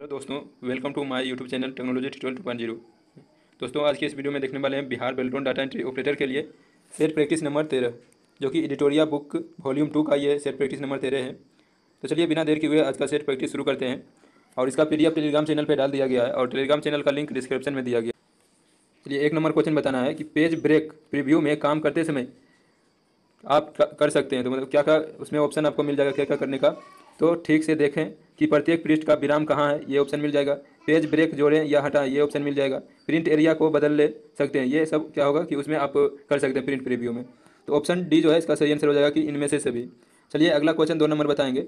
hello तो दोस्तों welcome to my YouTube channel technology twelve two point zero दोस्तों आज के इस वीडियो में देखने वाले हैं Bihar Beltron data entry operator के लिए सेट प्रैक्टिस नंबर तेरह जो कि एडिटोरिया बुक वॉल्यूम टू का ये सेट प्रैक्टिस नंबर तेरह है तो चलिए बिना देर के हुए आज का सेट प्रैक्टिस शुरू करते हैं और इसका पी टेलीग्राम चैनल पर डाल दिया गया है और टेलीग्राम चैनल का लिंक डिस्क्रिप्शन में दिया गया चलिए एक नंबर क्वेश्चन बताना है कि पेज ब्रेक प्रिव्यू में काम करते समय आप कर सकते हैं तो मतलब क्या क्या उसमें ऑप्शन आपको मिल जाएगा क्या क्या करने का तो ठीक से देखें कि प्रत्येक पृष्ठ का विराम कहाँ है ये ऑप्शन मिल जाएगा पेज ब्रेक जोड़ें या हटाएं ये ऑप्शन मिल जाएगा प्रिंट एरिया को बदल ले सकते हैं ये सब क्या होगा कि उसमें आप कर सकते हैं प्रिंट प्रीव्यू में तो ऑप्शन डी जो है इसका सही आंसर हो जाएगा कि इनमें से सभी चलिए अगला क्वेश्चन दो नंबर बताएंगे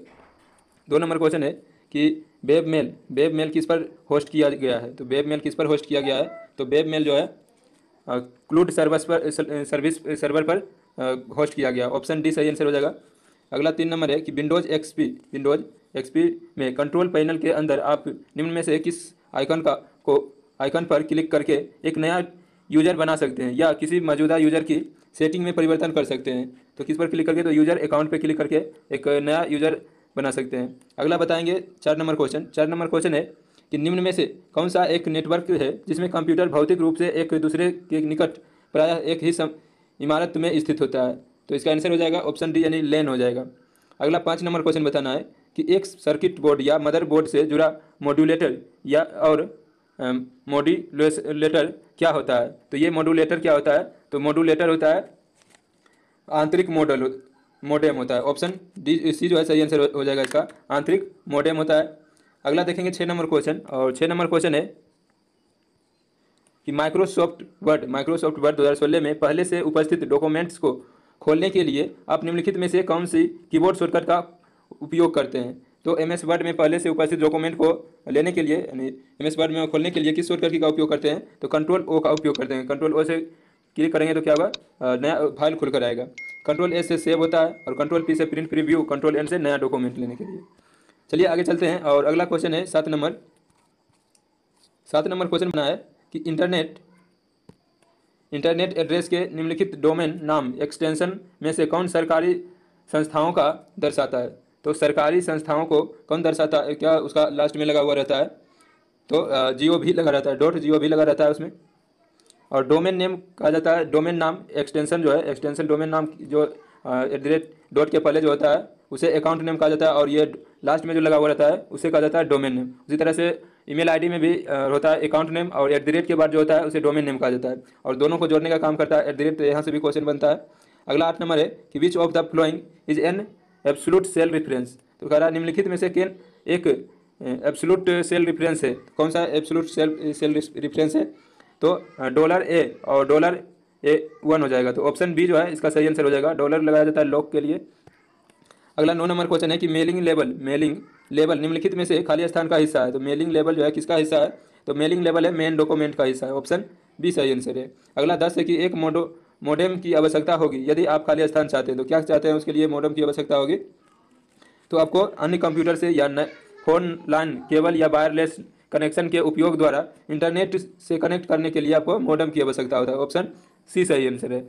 दो नंबर क्वेश्चन है कि वेब मेल वेब मेल किस पर होस्ट किया गया है तो वेब मेल किस पर होस्ट किया गया है तो वेब मेल जो है क्लूड सर्विस पर सर्विस सर्वर पर होस्ट किया गया ऑप्शन डी सही आंसर हो जाएगा अगला तीन नंबर है कि विंडोज एक्सपी विंडोज एक्सपी में कंट्रोल पैनल के अंदर आप निम्न में से किस आइकन का को आइकन पर क्लिक करके एक नया यूजर बना सकते हैं या किसी मौजूदा यूजर की सेटिंग में परिवर्तन कर सकते हैं तो किस पर क्लिक करके तो यूजर अकाउंट पर क्लिक करके एक नया यूजर बना सकते हैं अगला बताएंगे चार नंबर क्वेश्चन चार नंबर क्वेश्चन है कि निम्न में से कौन सा एक नेटवर्क है जिसमें कंप्यूटर भौतिक रूप से एक दूसरे के निकट प्रायः एक ही इमारत में स्थित होता है तो इसका आंसर हो जाएगा ऑप्शन डी यानी लेन हो जाएगा अगला पाँच नंबर क्वेश्चन बताना है कि एक सर्किट बोर्ड या मदर बोर्ड से जुड़ा मॉड्यूलेटर या और मॉड्यूलेटर क्या होता है तो ये मॉड्यूलेटर क्या होता है तो मॉड्यूलेटर होता है आंतरिक मॉडल मोडेम होता है ऑप्शन डी सी जो है सही आंसर हो जाएगा इसका आंतरिक मोडेम होता है अगला देखेंगे छः नंबर क्वेश्चन और छः नंबर क्वेश्चन है कि माइक्रोसॉफ्ट वर्ड माइक्रोसॉफ्ट वर्ड 2016 में पहले से उपस्थित डॉक्यूमेंट्स को खोलने के लिए आप निम्नलिखित में से कौन सी कीबोर्ड शॉर्टकट का उपयोग करते हैं तो एम एस वर्ड में पहले से उपस्थित डॉक्यूमेंट को लेने के लिए यानी एम एस वर्ड में खोलने के लिए किस शॉर्टकट की का उपयोग करते हैं तो कंट्रोल ओ का उपयोग करते हैं कंट्रोल ओ से क्लिक करेंगे तो क्या होगा नया फाइल खुल कर आएगा कंट्रोल एस से सेव होता है और कंट्रोल पी से प्रिंट प्रीव्यू कंट्रोल एन से नया डॉक्यूमेंट लेने के लिए चलिए आगे चलते हैं और अगला क्वेश्चन है सात नंबर सात नंबर क्वेश्चन बना है कि इंटरनेट इंटरनेट एड्रेस के निम्नलिखित डोमेन नाम एक्सटेंशन में से कौन सरकारी संस्थाओं का दर्शाता है तो सरकारी संस्थाओं को कौन दर्शाता है क्या उसका लास्ट में लगा हुआ रहता है तो जियो भी लगा रहता है डॉट जियो भी लगा रहता है उसमें और डोमेन नेम कहा जाता है डोमेन नाम एक्सटेंशन जो है एक्सटेंशन डोमेन नाम जो एट द रेट डॉट के पहले जो होता है उसे अकाउंट नेम कहा जाता है और ये लास्ट में जो लगा हुआ रहता है उसे कहा जाता है डोमेन नेम उसी तरह से ईमेल आईडी में भी होता है अकाउंट नेम और एट द रेट के बाद जो होता है उसे डोमेन नेम कहा जाता है और दोनों को जोड़ने का काम करता है एट द रेट तो यहाँ से भी क्वेश्चन बनता है अगला आठ नंबर है कि which of the following is an absolute cell reference तो कह रहा है निम्नलिखित में से केन एक एब्सोलूट सेल रेफरेंस है कौन सा एब्सोलूट सेल सेल रेफरेंस है तो डॉलर ए और डॉलर ए वन हो जाएगा तो ऑप्शन बी जो है इसका सही आंसर हो जाएगा डॉलर लगाया जाता है लॉक के लिए अगला नौ नंबर क्वेश्चन है कि मेलिंग लेवल मेलिंग लेवल निम्नलिखित में से खाली स्थान का हिस्सा है तो मेलिंग लेवल जो है किसका हिस्सा है तो मेलिंग लेवल है मेन डॉक्यूमेंट का हिस्सा है ऑप्शन बी सही आंसर है अगला दस है कि एक मोडो मोडेम की आवश्यकता होगी यदि आप खाली स्थान चाहते हैं तो क्या चाहते हैं उसके लिए मोडेम की आवश्यकता होगी तो आपको अन्य कंप्यूटर से या फोन लाइन केबल या वायरलेस कनेक्शन के उपयोग द्वारा इंटरनेट से कनेक्ट करने के लिए आपको मोडम की आवश्यकता होता है ऑप्शन सी सही आंसर है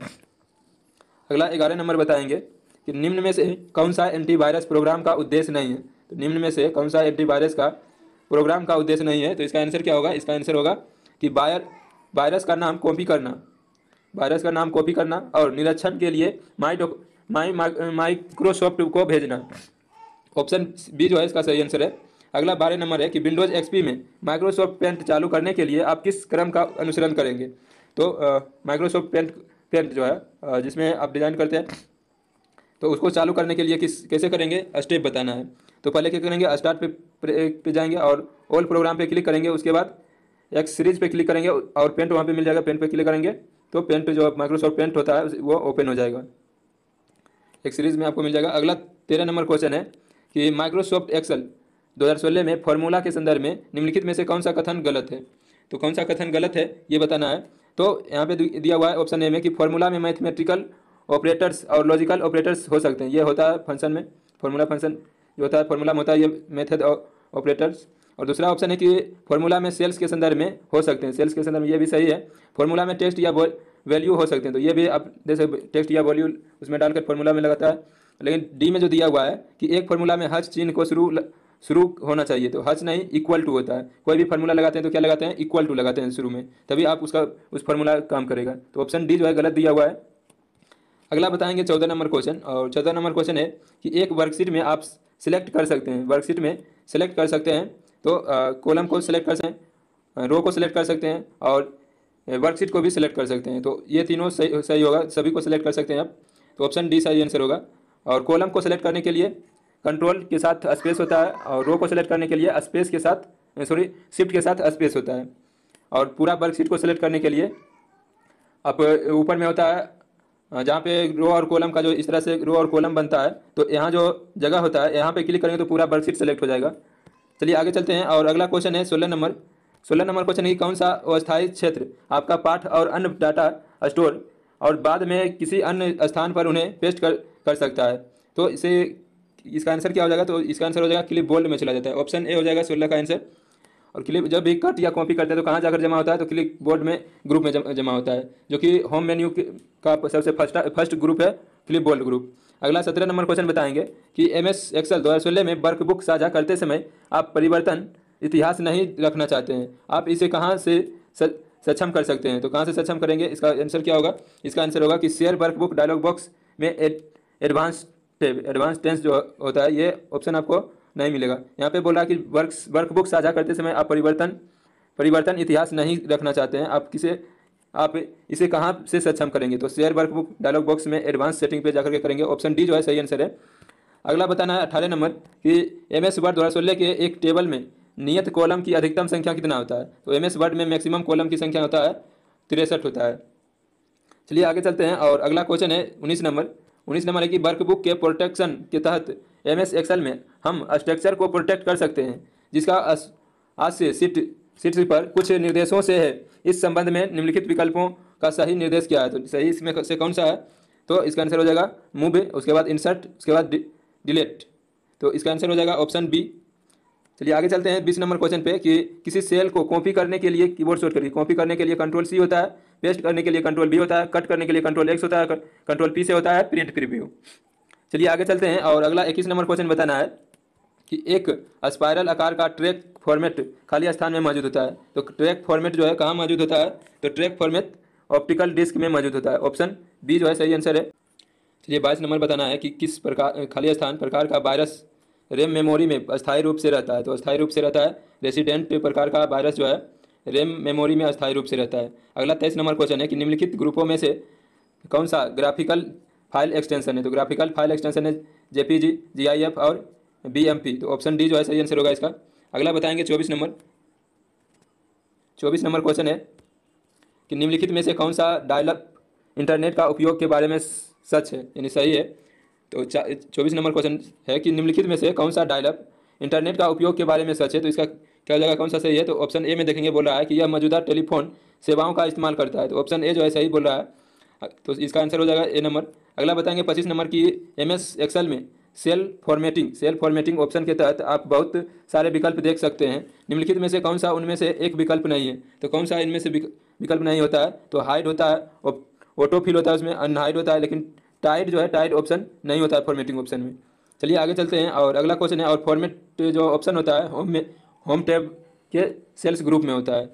अगला ग्यारह नंबर बताएंगे कि निम्न में से कौन सा एंटीवायरस प्रोग्राम का उद्देश्य नहीं है तो निम्न में से कौन सा एंटीवायरस का प्रोग्राम का उद्देश्य नहीं है तो इसका आंसर क्या होगा इसका आंसर होगा कि वायर वायरस का नाम कॉपी करना वायरस का नाम कॉपी करना और निरीक्षण के लिए माई डॉक माई माइक्रोसॉफ्ट को भेजना ऑप्शन बी जो है इसका सही आंसर है अगला बारह नंबर है कि विंडोज एक्सपी में माइक्रोसॉफ्ट पेंट चालू करने के लिए आप किस क्रम का अनुसरण करेंगे तो माइक्रोसॉफ्ट पेंट पेंट जो है जिसमें आप डिज़ाइन करते हैं तो उसको चालू करने के लिए किस कैसे करेंगे स्टेप बताना है तो पहले क्या करेंगे स्टार्ट पे, पे जाएंगे और ओल्ड प्रोग्राम पे क्लिक करेंगे उसके बाद एक सीरीज पे क्लिक करेंगे और पेंट वहाँ पे मिल जाएगा पेंट पे क्लिक करेंगे तो पेंट जो माइक्रोसॉफ्ट पेंट होता है वो ओपन हो जाएगा एक सीरीज में आपको मिल जाएगा अगला तेरह नंबर क्वेश्चन है कि माइक्रोसॉफ्ट एक्सल दो में फॉर्मूला के संदर्भ में निम्नलिखित में से कौन सा कथन गलत है तो कौन सा कथन गलत है ये बताना है तो यहाँ पे दिया हुआ है ऑप्शन ए में कि फॉर्मूला में मैथमेटिकल ऑपरेटर्स और लॉजिकल ऑपरेटर्स हो सकते हैं ये होता है फंक्शन में फॉर्मूला फंक्शन जो होता है फॉर्मूला में होता है ये मेथड ऑपरेटर्स और दूसरा ऑप्शन है कि फॉर्मूला में सेल्स के संदर्भ में हो सकते हैं सेल्स के संदर्भ में ये भी सही है फॉर्मूला में टेस्ट या वैल्यू हो सकते हैं तो ये भी आप जैसे टेक्स्ट या वॉल्यू उसमें डालकर फॉर्मूला में लगाता है लेकिन डी में जो दिया हुआ है कि एक फॉर्मूला में हज चिन्ह को शुरू शुरू होना चाहिए तो हज नहीं इक्वल टू होता है कोई भी फार्मूला लगाते हैं तो क्या लगाते हैं इक्वल टू लगाते हैं शुरू में तभी आप उसका उस फार्मूला काम करेगा तो ऑप्शन डी जो है गलत दिया हुआ है अगला बताएंगे चौदह नंबर क्वेश्चन और चौदह नंबर क्वेश्चन है कि एक वर्कशीट में आप सिलेक्ट कर सकते हैं वर्कशीट में सिलेक्ट कर सकते हैं तो कॉलम को सिलेक्ट कर सकते हैं रो को सिलेक्ट कर सकते हैं और वर्कशीट को भी सिलेक्ट कर सकते हैं तो ये तीनों सही सही होगा सभी को सिलेक्ट कर सकते हैं आप तो ऑप्शन डी सही आंसर होगा और कॉलम को सिलेक्ट करने के लिए कंट्रोल के साथ स्पेस होता है और रो को सिलेक्ट करने के लिए स्पेस के साथ सॉरी शिफ्ट के साथ स्पेस होता है और पूरा वर्कशीट को सिलेक्ट करने के लिए आप ऊपर में होता है जहाँ पे रो और कॉलम का जो इस तरह से रो और कॉलम बनता है तो यहाँ जो जगह होता है यहाँ पे क्लिक करेंगे तो पूरा वर्कशीट सेलेक्ट हो जाएगा चलिए आगे चलते हैं और अगला क्वेश्चन है सोलह नंबर सोलह नंबर क्वेश्चन है कौन सा अस्थायी क्षेत्र आपका पाठ और अन्य डाटा स्टोर और बाद में किसी अन्य स्थान पर उन्हें पेस्ट कर कर सकता है तो इसे इसका आंसर क्या हो जाएगा तो इसका आंसर हो जाएगा क्लिप बोल्ड में चला जाता है ऑप्शन ए हो जाएगा सोलह का आंसर और क्लिप जब भी कट या कॉपी करते हैं तो कहाँ जाकर जमा होता है तो क्लिक बोर्ड में ग्रुप में जमा होता है जो कि होम मेन्यू का सबसे फर्स्ट फर्स्ट ग्रुप है क्लिप बोर्ड ग्रुप अगला सत्रह नंबर क्वेश्चन बताएंगे कि एम एस एक्सल दो हज़ार सोलह में वर्कबुक साझा करते समय आप परिवर्तन इतिहास नहीं रखना चाहते हैं आप इसे कहाँ से सक्षम कर सकते हैं तो कहाँ से सक्षम करेंगे इसका आंसर क्या होगा इसका आंसर होगा कि शेयर वर्कबुक डायलॉग बॉक्स में एडवांस टेब एडवांस टेंस जो होता है ये ऑप्शन आपको नहीं मिलेगा यहाँ पे बोल रहा है कि वर्क वर्कबुक साझा करते समय आप परिवर्तन परिवर्तन इतिहास नहीं रखना चाहते हैं आप किसे आप इसे कहाँ से सक्षम करेंगे तो शेयर वर्कबुक डायलॉग बॉक्स में एडवांस सेटिंग पे जाकर के करेंगे ऑप्शन डी जो है सही आंसर है अगला बताना है अठारह नंबर कि एम एस वर्ड दो हज़ार के एक टेबल में नियत कॉलम की अधिकतम संख्या कितना होता है तो एम एस वर्ड में मैक्सिमम कॉलम की संख्या होता है तिरसठ होता है चलिए आगे चलते हैं और अगला क्वेश्चन है उन्नीस नंबर उन्नीस नंबर है कि वर्कबुक के प्रोटेक्शन के तहत एम एस एक्सल में हम स्ट्रक्चर को प्रोटेक्ट कर सकते हैं जिसका आज से सीट सीट पर कुछ निर्देशों से है इस संबंध में निम्नलिखित विकल्पों का सही निर्देश क्या है तो सही इसमें से कौन सा है तो इसका आंसर हो जाएगा मूव उसके बाद इंसर्ट उसके बाद डिलीट तो इसका आंसर हो जाएगा ऑप्शन बी चलिए आगे चलते हैं बीस नंबर क्वेश्चन पे कि किसी सेल को कॉपी करने के लिए कीबोर्ड शॉर्ट करिए कॉपी करने के लिए कंट्रोल सी होता है पेस्ट करने के लिए कंट्रोल बी होता है कट करने के लिए कंट्रोल एक्स होता है कंट्रोल पी से होता है प्रिंट प्रीव्यू चलिए आगे चलते हैं और अगला इक्कीस नंबर क्वेश्चन बताना है कि एक स्पायरल आकार का ट्रैक फॉर्मेट खाली स्थान में मौजूद होता है तो ट्रैक फॉर्मेट जो है कहाँ मौजूद होता है तो ट्रैक फॉर्मेट ऑप्टिकल डिस्क में मौजूद होता है ऑप्शन बी जो है सही आंसर है चलिए बाईस नंबर बताना है कि किस प्रकार खाली स्थान प्रकार का वायरस रेम मेमोरी में अस्थायी रूप से रहता है तो अस्थायी रूप से रहता है रेसिडेंट प्रकार का वायरस जो है रेम मेमोरी में अस्थायी रूप से रहता है अगला तेईस नंबर क्वेश्चन है कि निम्नलिखित ग्रुपों में से कौन सा ग्राफिकल फाइल एक्सटेंशन है तो ग्राफिकल फाइल एक्सटेंशन है जेपीजी जीआईएफ और बीएमपी तो ऑप्शन डी जो है सही आंसर होगा इसका अगला बताएंगे चौबीस नंबर चौबीस नंबर क्वेश्चन है कि निम्नलिखित में से कौन सा डायलअप इंटरनेट का उपयोग के बारे में सच है यानी सही है तो चौबीस नंबर क्वेश्चन है कि निम्नलिखित में से कौन सा डायलअप इंटरनेट का उपयोग के बारे में सच है तो इसका क्या जगह कौन सा सही है तो ऑप्शन ए में देखेंगे बोल रहा है कि यह मौजूदा टेलीफोन सेवाओं का इस्तेमाल करता है तो ऑप्शन ए जो है सही बोल रहा है तो इसका आंसर हो जाएगा ए नंबर अगला बताएंगे पच्चीस नंबर की एम एस एक्सल में cell formatting cell formatting option के तहत आप बहुत सारे विकल्प देख सकते हैं निम्नलिखित में से कौन सा उनमें से एक विकल्प नहीं है तो कौन सा इनमें से विकल्प नहीं होता है तो हाइड होता है ऑटो फिल होता है उसमें अनहाइड होता है लेकिन टाइड जो है टाइड ऑप्शन नहीं होता है फॉर्मेटिंग ऑप्शन में चलिए आगे चलते हैं और अगला क्वेश्चन है और फॉर्मेट जो ऑप्शन होता है होम में होम टैब के सेल्स ग्रुप में होता है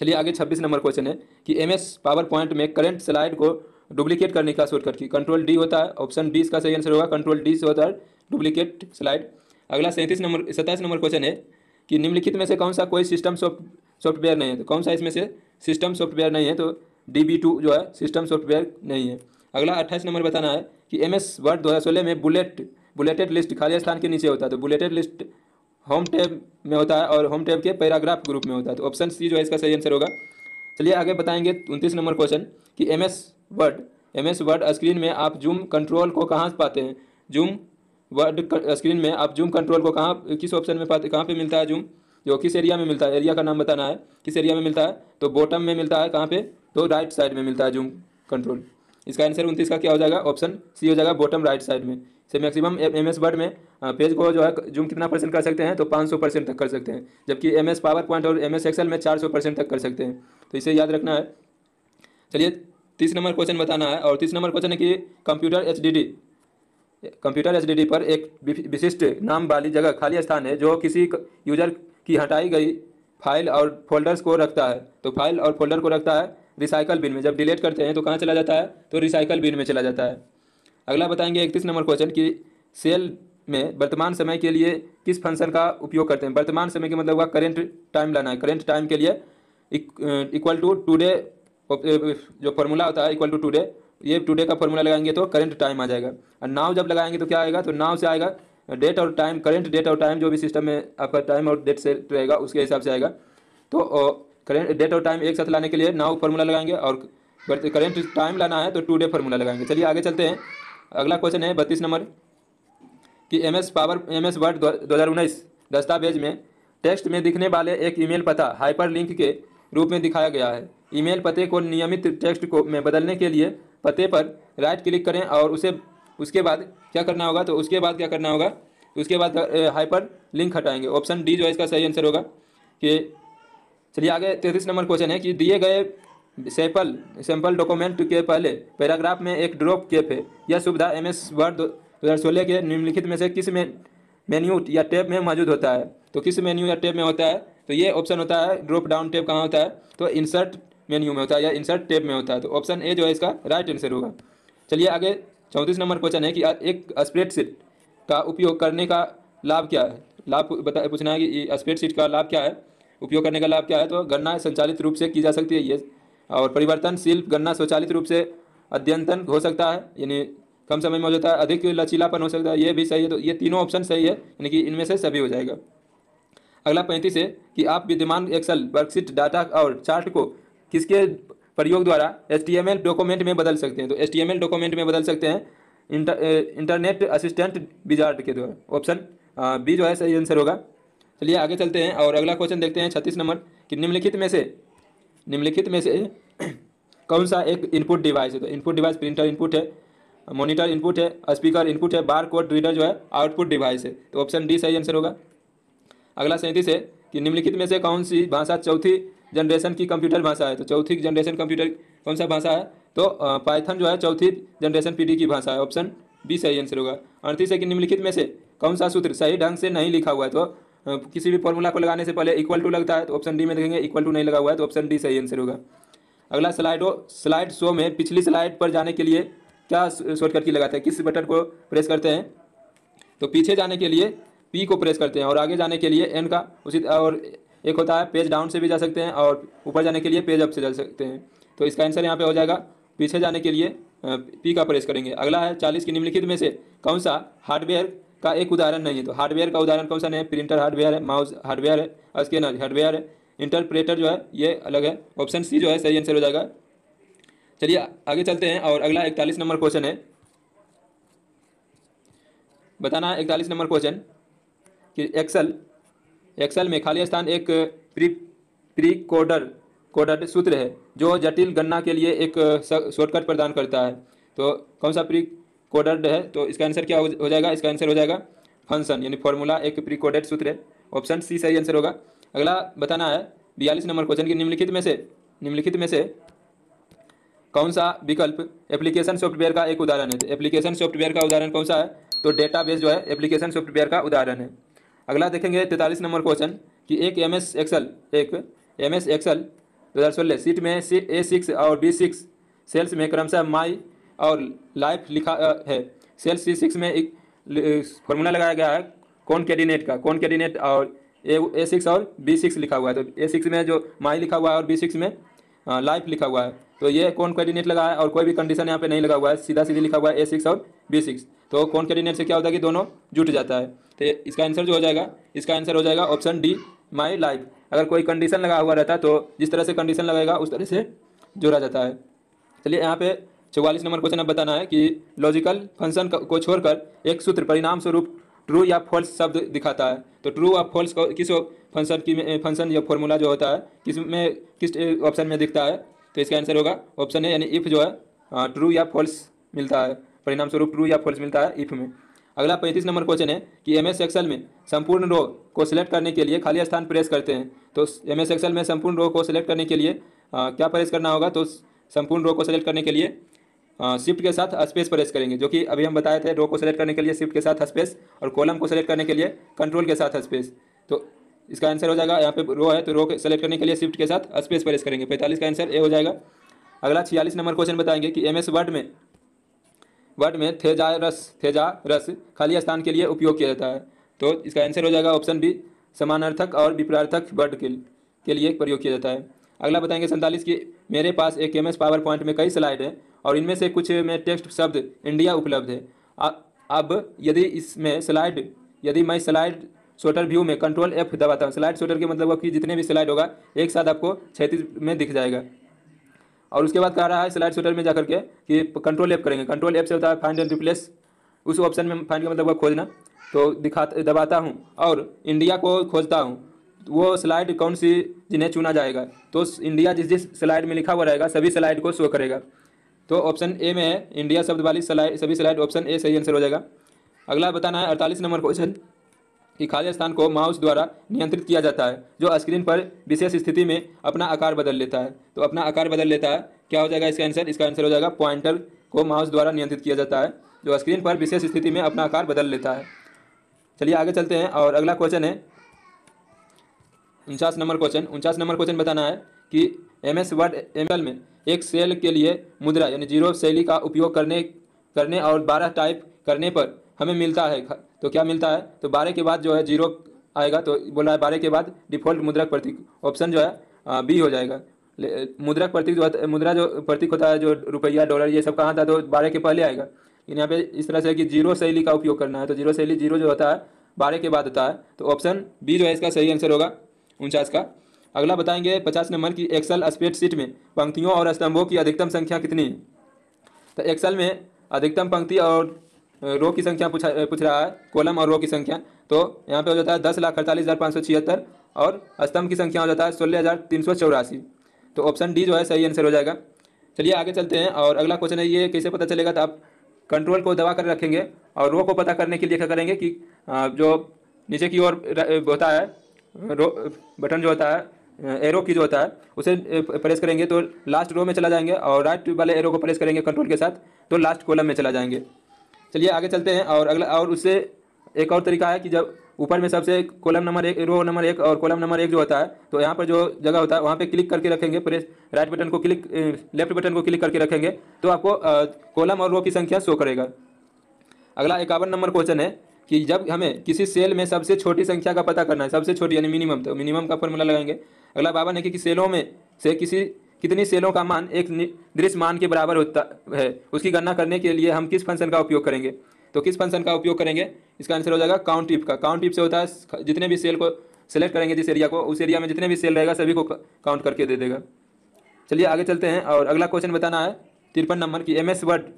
चलिए आगे छब्बीस नंबर क्वेश्चन है कि एम एस पावर पॉइंट में करंट स्लाइड को डुप्लीकेट करने का शॉर्टकट की कंट्रोल डी होता है ऑप्शन डी इसका सही आंसर होगा कंट्रोल डी से होता है डुप्लीकेट स्लाइड अगला सैंतीस नंबर सत्ताईस नंबर क्वेश्चन है कि निम्नलिखित में से कौन सा कोई सिस्टम सॉफ्टवेयर नहीं है तो कौन सा इसमें से सिस्टम सॉफ्टवेयर नहीं है तो डी बी टू जो है सिस्टम सॉफ्टवेयर नहीं है अगला अट्ठाईस नंबर बताना है कि एम एस वर्ड दो हज़ार सोलह में बुलेट बुलेटेड लिस्ट खाली स्थान के नीचे होता है तो बुलेटेड लिस्ट होम टैब में होता है और होम टैब के पैराग्राफ ग्रुप में होता है तो ऑप्शन सी जो है इसका सही आंसर होगा चलिए आगे बताएंगे उनतीस नंबर क्वेश्चन कि M S word M S word screen में आप जूम कंट्रोल को कहाँ पाते हैं जूम वर्ड स्क्रीन में आप जूम कंट्रोल को कहाँ किस ऑप्शन में पाते कहाँ पे मिलता है जूम जो किस एरिया में मिलता है एरिया का नाम बताना है किस एरिया में मिलता है तो बॉटम में मिलता है कहाँ पे तो राइट साइड में मिलता है जूम कंट्रोल इसका आंसर उनतीस का क्या हो जाएगा ऑप्शन सी हो जाएगा बॉटम राइट साइड में से मैक्सिमम एम एस वर्ड में पेज को जो है जूम कितना परसेंट कर सकते हैं तो 500 परसेंट तक कर सकते हैं जबकि एम एस पावर पॉइंट और एम एस एक्सल में 400 परसेंट तक कर सकते हैं तो इसे याद रखना है चलिए तीस नंबर क्वेश्चन बताना है और तीस नंबर क्वेश्चन है कि कंप्यूटर एच कंप्यूटर एच पर एक विशिष्ट नाम वाली जगह खाली स्थान है जो किसी यूजर की हटाई गई फाइल और फोल्डर्स को रखता है तो फाइल और फोल्डर को रखता है रिसाइकल बिन में जब डिलीट करते हैं तो कहाँ चला जाता है तो रिसाइकल बिन में चला जाता है अगला बताएंगे इकतीस नंबर क्वेश्चन कि सेल में वर्तमान समय के लिए किस फंक्शन का उपयोग करते हैं वर्तमान समय के मतलब हुआ करेंट टाइम लाना है करेंट टाइम के लिए इक्वल टू टूडे जो फॉर्मूला होता है इक्वल टू टूडे ये टूडे का फॉर्मूला लगाएंगे तो करंट टाइम आ जाएगा और नाव जब लगाएंगे तो क्या आएगा तो नाव से आएगा डेट और टाइम करंट डेट और टाइम जो भी सिस्टम में आपका टाइम और डेट से रहेगा उसके हिसाब से आएगा तो करंट डेट और टाइम एक साथ लाने के लिए नाव फार्मूला लगाएंगे और करंट टाइम लाना है तो टू डे फार्मूला लगाएंगे चलिए आगे चलते हैं अगला क्वेश्चन है बत्तीस नंबर कि M S power M S word दो हज़ार उन्नीस दस्तावेज में टेक्स्ट में दिखने वाले एक ईमेल पता हाइपर लिंक के रूप में दिखाया गया है ईमेल पते को नियमित टेक्स्ट को में बदलने के लिए पते पर राइट क्लिक करें और उसे उसके बाद क्या करना होगा तो उसके बाद क्या करना होगा उसके बाद हाइपर लिंक हटाएंगे ऑप्शन डी जो है इसका सही आंसर होगा कि चलिए आगे तैंतीस नंबर क्वेश्चन है कि दिए गए सैंपल सैंपल डॉक्यूमेंट के पहले पैराग्राफ में एक ड्रॉप कैप है यह सुविधा एम एस वर्ड दो हज़ार सोलह के निम्नलिखित में से किस में मेन्यू या टैब में मौजूद होता है तो किस मेन्यू या टैब में होता है तो ये ऑप्शन होता है ड्रॉप डाउन टैब कहाँ होता है तो इंसर्ट मेन्यू में होता है या इंसर्ट टैब में होता है तो ऑप्शन ए जो है इसका राइट आंसर होगा चलिए आगे चौंतीस नंबर क्वेश्चन है कि एक स्प्रेडशीट का उपयोग करने का लाभ क्या है लाभ बता पूछना है कि स्प्रेडशीट का लाभ क्या है उपयोग करने का लाभ क्या है तो गणना संचालित रूप से की जा सकती है ये और परिवर्तनशील गन्ना स्वचालित रूप से अध्ययन हो सकता है यानी कम समय में हो जाता है अधिक लचीलापन हो सकता है ये भी सही है तो ये तीनों ऑप्शन सही है यानी कि इनमें से सभी हो जाएगा अगला पैंतीस है कि आप विद्यमान एक्सल वर्कशीट डाटा और चार्ट को किसके प्रयोग द्वारा एच डॉक्यूमेंट में बदल सकते हैं तो एच डॉक्यूमेंट में बदल सकते हैं इंटर इंटरनेट असिस्टेंट बिजार्ट के द्वारा ऑप्शन बी जो है सही आंसर होगा चलिए आगे चलते हैं और अगला क्वेश्चन देखते हैं छत्तीस नंबर कि निम्नलिखित में से निम्नलिखित में से कौन सा एक इनपुट डिवाइस है तो इनपुट डिवाइस प्रिंटर इनपुट है मोनिटर इनपुट है स्पीकर इनपुट है बार कोड रीडर जो है आउटपुट डिवाइस है तो ऑप्शन डी सही आंसर होगा अगला सैंतीस है कि निम्नलिखित में से कौन सी भाषा चौथी जनरेशन की कंप्यूटर भाषा है तो चौथी जनरेशन कंप्यूटर कौन सा भाषा है तो पाइथन जो है चौथी जनरेशन पीढ़ी की भाषा है ऑप्शन बी सही आंसर होगा अड़तीस है कि निम्नलिखित में से कौन सा सूत्र सही ढंग से नहीं लिखा हुआ है तो किसी भी फॉर्मूला को लगाने से पहले इक्वल टू लगता है तो ऑप्शन डी में देखेंगे इक्वल टू नहीं लगा हुआ है तो ऑप्शन डी सही आंसर होगा अगला स्लाइड हो स्लाइड शो में पिछली स्लाइड पर जाने के लिए क्या शॉर्टकट की लगाते हैं किस बटन को प्रेस करते हैं तो पीछे जाने के लिए पी को प्रेस करते हैं और आगे जाने के लिए एन का उसी और एक होता है पेज डाउन से भी जा सकते हैं और ऊपर जाने के लिए पेज अप से जा सकते हैं तो इसका आंसर यहाँ पे हो जाएगा पीछे जाने के लिए पी का प्रेस करेंगे अगला है चालीस की निम्नलिखित में से कौन सा हार्डवेयर का एक उदाहरण नहीं है तो हार्डवेयर का उदाहरण कौन सा नहीं है प्रिंटर हार्डवेयर है माउस हार्डवेयर है स्कैनर हार्डवेयर है इंटरप्रेटर जो है ये अलग है ऑप्शन सी जो है सही आंसर हो जाएगा चलिए आगे चलते हैं और अगला इकतालीस नंबर क्वेश्चन है बताना है इकतालीस नंबर क्वेश्चन कि एक्सल एक्सल में खाली स्थान एक प्री प्री कोडर कोडर सूत्र है जो जटिल गणना के लिए एक शॉर्टकट प्रदान करता है तो कौन सा प्री कोडर्ड है तो इसका आंसर क्या हो जाएगा इसका आंसर हो जाएगा फंक्शन यानी फॉर्मूला एक प्री कोडेड सूत्र है ऑप्शन सी सही आंसर होगा अगला बताना है बयालीस नंबर क्वेश्चन की निम्नलिखित में से निम्नलिखित में से कौन सा विकल्प एप्लीकेशन सॉफ्टवेयर का एक उदाहरण है एप्लीकेशन तो सॉफ्टवेयर का उदाहरण कौन सा है तो डेटा जो है एप्लीकेशन सॉफ्टवेयर का उदाहरण है अगला देखेंगे तैंतालीस नंबर क्वेश्चन कि एक एम एस एक्सल एक एम एस एक्सल दो हज़ार सोलह सीट में ए सिक्स और बी सिक्स सेल्स में क्रमशः माई और लाइफ लिखा है सेल सी सिक्स में एक फॉर्मूला लगाया गया है कौन कैडिनेट का कौन कैडिनेट और ए ए सिक्स और बी सिक्स लिखा हुआ है तो ए सिक्स में जो माई लिखा हुआ है और बी सिक्स में लाइफ लिखा हुआ है तो ये कौन कैडिनेट लगा है और कोई भी कंडीशन यहाँ पे नहीं लगा हुआ है सीधा सीधे लिखा हुआ है ए सिक्स और बी सिक्स तो कौन कैडिनेट से क्या होता है कि दोनों जुट जाता है तो इसका आंसर जो हो जाएगा इसका आंसर हो जाएगा ऑप्शन डी माई लाइफ अगर कोई कंडीशन लगा हुआ रहता है तो जिस तरह से कंडीशन लगेगा उस तरह से जोड़ा जाता है चलिए यहाँ पे चौवालीस नंबर क्वेश्चन अब बताना है कि लॉजिकल फंक्शन को छोड़कर एक सूत्र परिणाम स्वरूप ट्रू या फॉल्स शब्द दिखाता है तो ट्रू या फॉल्स किस फंक्शन की फंक्शन या फॉर्मूला जो होता है किस में किस ऑप्शन में दिखता है तो इसका आंसर होगा ऑप्शन है यानी इफ़ जो है ट्रू या फॉल्स मिलता है परिणाम स्वरूप ट्रू या फॉल्स मिलता है इफ में अगला पैंतीस नंबर क्वेश्चन है कि एम एस एक्सल में संपूर्ण रो को सिलेक्ट करने के लिए खाली स्थान प्रेस करते हैं तो एम एस एक्सल में संपूर्ण रो को सिलेक्ट करने के लिए आ, क्या प्रेस करना होगा तो संपूर्ण रो को सिलेक्ट करने के लिए शिफ्ट के साथ स्पेस प्रेस करेंगे जो कि अभी हम बताए थे रो को सेलेक्ट करने के लिए शिफ्ट के साथ स्पेस और कॉलम को सेलेक्ट करने के लिए कंट्रोल के साथ स्पेस तो इसका आंसर हो जाएगा यहाँ पे रो है तो रो सेलेक्ट करने के लिए शिफ्ट के साथ स्पेस प्रेस करेंगे पैंतालीस का आंसर ए हो जाएगा अगला छियालीस नंबर क्वेश्चन बताएंगे कि एम एस वर्ड में वर्ड में थेजा रस थेजा रस खाली स्थान के लिए उपयोग किया जाता है तो इसका आंसर हो जाएगा ऑप्शन बी समानार्थक और विपरार्थक वर्ड के लिए प्रयोग किया जाता है अगला बताएंगे सैंतालीस की मेरे पास एक एम एस पावर पॉइंट में कई स्लाइड है और इनमें से कुछ में टेक्स्ट शब्द इंडिया उपलब्ध है अब यदि इसमें स्लाइड यदि मैं स्लाइड शोटर व्यू में कंट्रोल एफ दबाता हूँ स्लाइड शोटर के मतलब कि जितने भी स्लाइड होगा एक साथ आपको छत्तीस में दिख जाएगा और उसके बाद कह रहा है स्लाइड शोटर में जाकर के कि कंट्रोल एफ करेंगे कंट्रोल एफ से होता है फाइंड एंड रिप्लेस उस ऑप्शन में फाइंड का मतलब खोजना तो दिखा दबाता हूँ और इंडिया को खोजता हूँ वो स्लाइड कौन सी जिन्हें चुना जाएगा तो इंडिया जिस जिस स्लाइड में लिखा हुआ रहेगा सभी स्लाइड को शो करेगा तो ऑप्शन ए में है इंडिया शब्द वाली स्लाइड सभी स्लाइड ऑप्शन ए सही आंसर हो जाएगा अगला बताना है अड़तालीस नंबर क्वेश्चन कि खाली स्थान को माउस द्वारा नियंत्रित किया जाता है जो स्क्रीन पर विशेष स्थिति में अपना आकार बदल लेता है तो अपना आकार बदल लेता है क्या हो जाएगा इसका आंसर इसका आंसर हो जाएगा पॉइंटर को माउस द्वारा नियंत्रित किया जाता है जो स्क्रीन पर विशेष स्थिति में अपना आकार बदल लेता है चलिए आगे चलते हैं और अगला क्वेश्चन है उनचास नंबर क्वेश्चन उनचास नंबर क्वेश्चन बताना है कि एम एस वर्ड एम में एक सेल के लिए मुद्रा यानी जीरो शैली का उपयोग करने करने और बारह टाइप करने पर हमें मिलता है तो क्या मिलता है तो बारह के बाद जो है जीरो आएगा तो बोल रहा है बारह के बाद डिफॉल्ट मुद्रक प्रतीक ऑप्शन जो है बी हो जाएगा मुद्रक प्रतीक जो मुद्रा जो प्रतीक होता है जो रुपया डॉलर ये सब कहाँ था तो बारह के पहले आएगा लेकिन यहाँ पे इस तरह से कि जीरो शैली का उपयोग करना है तो जीरो शैली जीरो जो होता है बारह के बाद होता है तो ऑप्शन बी जो है इसका सही आंसर होगा उनचास का अगला बताएंगे पचास नंबर की एक्सल स्प्रेड सीट में पंक्तियों और स्तंभों की अधिकतम संख्या कितनी है तो एक्सल में अधिकतम पंक्ति और रो की संख्या पूछा पूछ रहा है कॉलम और रो की संख्या तो यहाँ पे हो जाता है दस लाख अड़तालीस हज़ार पाँच सौ छिहत्तर और स्तंभ की संख्या हो जाता है सोलह हज़ार तीन सौ चौरासी तो ऑप्शन डी जो है सही आंसर हो जाएगा चलिए आगे चलते हैं और अगला क्वेश्चन है ये कैसे पता चलेगा तो आप कंट्रोल को दबा कर रखेंगे और रो को पता करने के लिए क्या करेंगे कि जो नीचे की ओर होता है बटन जो होता है एरो की जो होता है उसे प्रेस करेंगे तो लास्ट रो में चला जाएंगे और राइट वाले एरो को प्रेस करेंगे कंट्रोल के साथ तो लास्ट कॉलम में चला जाएंगे चलिए आगे चलते हैं और अगला और उससे एक और तरीका है कि जब ऊपर में सबसे कॉलम नंबर एक रो नंबर एक और कॉलम नंबर एक जो होता है तो यहाँ पर जो जगह होता है वहाँ पर क्लिक करके रखेंगे प्रेस राइट बटन को क्लिक लेफ्ट बटन को क्लिक करके रखेंगे तो आपको कॉलम और रो की संख्या शो करेगा अगला इक्यावन नंबर क्वेश्चन है कि जब हमें किसी सेल में सबसे छोटी संख्या का पता करना है सबसे छोटी यानी मिनिमम तो मिनिमम का फॉर्मूला लगाएंगे अगला बावन है कि, कि सेलों में से किसी कितनी सेलों का मान एक दृश्य मान के बराबर होता है उसकी गणना करने के लिए हम किस फंक्शन का उपयोग करेंगे तो किस फंक्शन का उपयोग करेंगे इसका आंसर हो जाएगा काउंट टिप का काउंट टिप से होता है जितने भी सेल को सेलेक्ट करेंगे जिस एरिया को उस एरिया में जितने भी सेल रहेगा सभी को काउंट करके दे देगा चलिए आगे चलते हैं और अगला क्वेश्चन बताना है तिरपन नंबर की M S word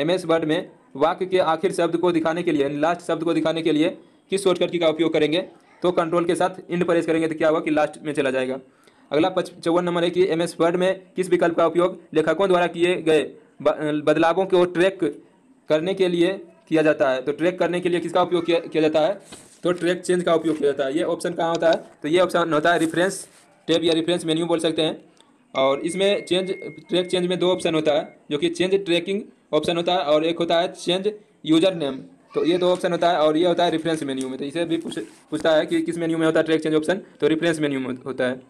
M S word में वाक्य के आखिर शब्द को दिखाने के लिए लास्ट शब्द को दिखाने के लिए किस शॉर्ट कट की का उपयोग करेंगे तो कंट्रोल के साथ इंड प्रेस करेंगे तो क्या होगा कि लास्ट में चला जाएगा अगला चौवन नंबर है कि एम एस वर्ड में किस विकल्प का उपयोग लेखकों द्वारा किए गए बदलावों को ट्रैक करने के लिए किया जाता है तो ट्रैक करने के लिए किसका उपयोग किया जाता है तो ट्रैक चेंज का उपयोग किया जाता है ये ऑप्शन कहाँ होता है तो ये ऑप्शन होता है रिफरेंस टेप या रिफरेंस मेन्यू बोल सकते हैं और इसमें चेंज ट्रैक चेंज में दो ऑप्शन होता है जो कि चेंज ट्रैकिंग ऑप्शन होता है और एक होता है चेंज यूजर नेम तो ये दो ऑप्शन होता है और ये होता है रेफरेंस मेन्यू में तो इसे भी पूछता है कि किस मेन्यू में होता है ट्रैक चेंज ऑप्शन तो रेफरेंस मेन्यू में होता है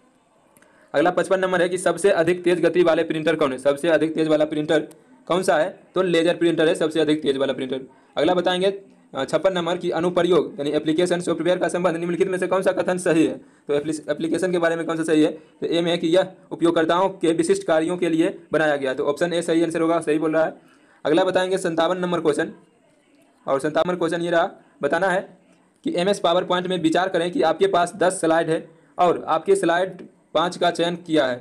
अगला पचपन नंबर है कि सबसे अधिक तेज गति वाले प्रिंटर कौन है सबसे अधिक तेज वाला प्रिंटर कौन सा है तो लेजर प्रिंटर है सबसे अधिक तेज वाला प्रिंटर अगला बताएंगे छप्पन नंबर की अनुप्रयोग यानी एप्लीकेशन सॉफ्टवेयर का संबंध निम्नलिखित में से कौन सा कथन सही है तो एप्लीकेशन के बारे में कौन सा सही है तो ए में है कि यह उपयोगकर्ताओं के विशिष्ट कार्यों के लिए बनाया गया तो ऑप्शन ए सही आंसर होगा सही बोल रहा है अगला बताएंगे संतावन नंबर क्वेश्चन और संतावन क्वेश्चन ये रहा बताना है कि एम एस पावर पॉइंट में विचार करें कि आपके पास दस स्लाइड है और आपके स्लाइड पाँच का चयन किया है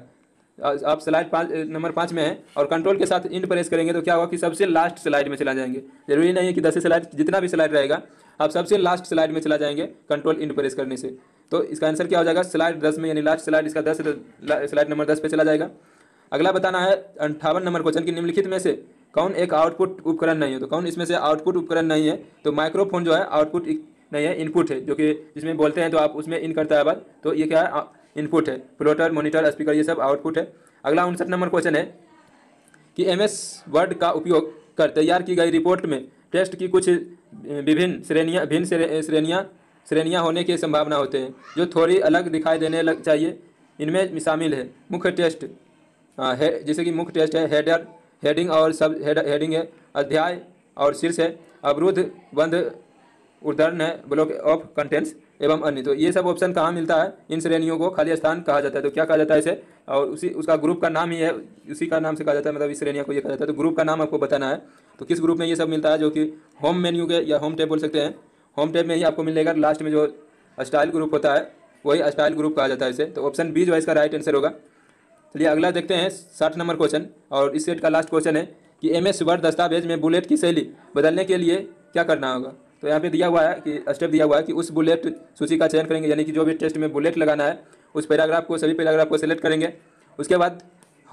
आप स्लाइड पाँच नंबर पाँच में हैं और कंट्रोल के साथ इंड प्रेस करेंगे तो क्या होगा कि सबसे लास्ट स्लाइड में चला जाएंगे जरूरी नहीं है कि दस स्लाइड जितना भी स्लाइड रहेगा आप सबसे लास्ट स्लाइड में चला जाएंगे कंट्रोल इंड प्रेस करने से तो इसका आंसर क्या हो जाएगा स्लाइड दस में यानी लास्ट स्लाइड इसका दस स्लाइड नंबर दस पर चला जाएगा अगला बताना है अंठावन नंबर क्वेश्चन की निम्नलिखित में से कौन एक आउटपुट उपकरण नहीं है तो कौन इसमें से आउटपुट उपकरण नहीं है तो माइक्रोफोन जो है आउटपुट नहीं है इनपुट है जो कि जिसमें बोलते हैं तो आप उसमें इन करता है आवाज तो ये क्या है इनपुट है फ्लोटर मॉनिटर स्पीकर ये सब आउटपुट है अगला उनसठ नंबर क्वेश्चन है कि एम वर्ड का उपयोग कर तैयार की गई रिपोर्ट में टेस्ट की कुछ विभिन्न श्रेणियाँ भिन्न श्रेणियाँ श्रेणियाँ होने की संभावना होते हैं जो थोड़ी अलग दिखाई देने लग चाहिए इनमें शामिल है मुख्य टेस्ट है जैसे कि मुख्य टेस्ट है हेडर हेडिंग और सब हेड, हेडिंग है अध्याय और शीर्ष है अवरुद्ध बंद उदाहरण है ब्लॉक ऑफ कंटेंट्स एवं अन्य तो ये सब ऑप्शन कहाँ मिलता है इन श्रेणियों को खाली स्थान कहा जाता है तो क्या कहा जाता है इसे और उसी उसका ग्रुप का नाम ही है उसी का नाम से कहा जाता है मतलब इस श्रेणियों को ये कहा जाता है तो ग्रुप का नाम आपको बताना है तो किस ग्रुप में ये सब मिलता है जो कि होम मेन्यू के या होम टैब बोल सकते हैं होम टैब में ही आपको मिलेगा लास्ट में जो स्टाइल ग्रुप होता है वही स्टाइल ग्रुप कहा जाता है इसे तो ऑप्शन बी जो है इसका राइट आंसर होगा चलिए अगला देखते हैं साठ नंबर क्वेश्चन और इस सेट का लास्ट क्वेश्चन है कि एम एस वर्ड दस्तावेज में बुलेट की शैली बदलने के लिए क्या करना होगा तो यहाँ पे दिया हुआ है कि स्टेप दिया हुआ है कि उस बुलेट सूची का चयन करेंगे यानी कि जो भी टेस्ट में बुलेट लगाना है उस पैराग्राफ को सभी पैराग्राफ को सेलेक्ट करेंगे उसके बाद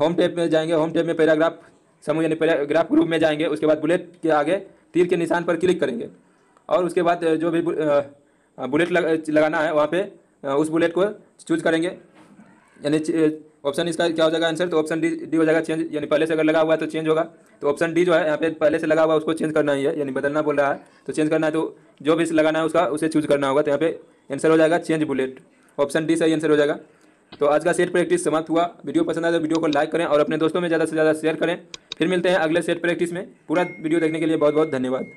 होम टेप में जाएंगे होम टेप में पैराग्राफ समूह यानी पैराग्राफ ग्रुप में जाएंगे उसके बाद बुलेट के आगे तीर के निशान पर क्लिक करेंगे और उसके बाद जो भी बुलेट लगाना है वहाँ पर उस बुलेट को चूज करेंगे यानी ऑप्शन इसका क्या हो जाएगा आंसर तो ऑप्शन डी डी हो जाएगा चेंज यानी पहले से अगर लगा हुआ है तो चेंज होगा तो ऑप्शन डी जो है यहाँ पे पहले से लगा हुआ उसको चेंज करना ही है यानी बदलना बोल रहा है तो चेंज करना है तो जो भी लगाना है उसका उसे चूज करना होगा तो यहाँ पे आंसर हो जाएगा चेंज बुलेट ऑप्शन डी सही आंसर हो जाएगा तो आज का सेट प्रैक्टिस समाप्त हुआ वीडियो पसंद आए तो वीडियो को लाइक करें और अपने दोस्तों में ज़्यादा से ज़्यादा शेयर करें फिर मिलते हैं अगले सेट प्रैक्टिस में पूरा वीडियो देखने के लिए बहुत बहुत धन्यवाद